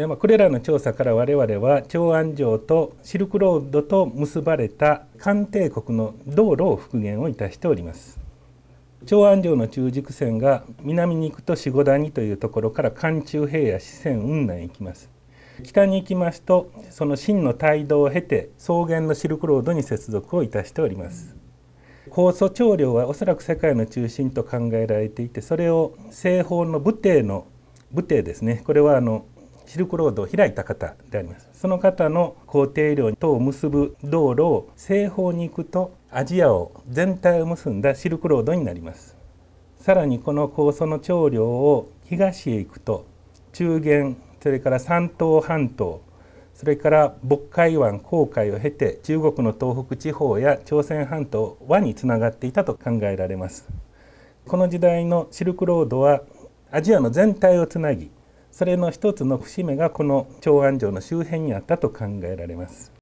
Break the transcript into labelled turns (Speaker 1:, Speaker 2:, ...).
Speaker 1: えまあ、これらの調査から我々は長安城とシルクロードと結ばれた漢帝国の道路を復元をいたしております長安城の中軸線が南に行くと四五谷というところから漢中平野四川雲南へ行きます北に行きますとその真の街道を経て草原のシルクロードに接続をいたしております高祖長領はおそらく世界の中心と考えられていてそれを西方の武帝の武帝ですねこれはあのシルクロードを開いた方でありますその方の工程領とを結ぶ道路を西方に行くとアジアを全体を結んだシルクロードになりますさらにこの酵素の長領を東へ行くと中原それから山東半島それから渤海湾黄海を経て中国の東北地方や朝鮮半島和につながっていたと考えられますこの時代のシルクロードはアジアの全体をつなぎそれの一つの節目がこの長安城の周辺にあったと考えられます。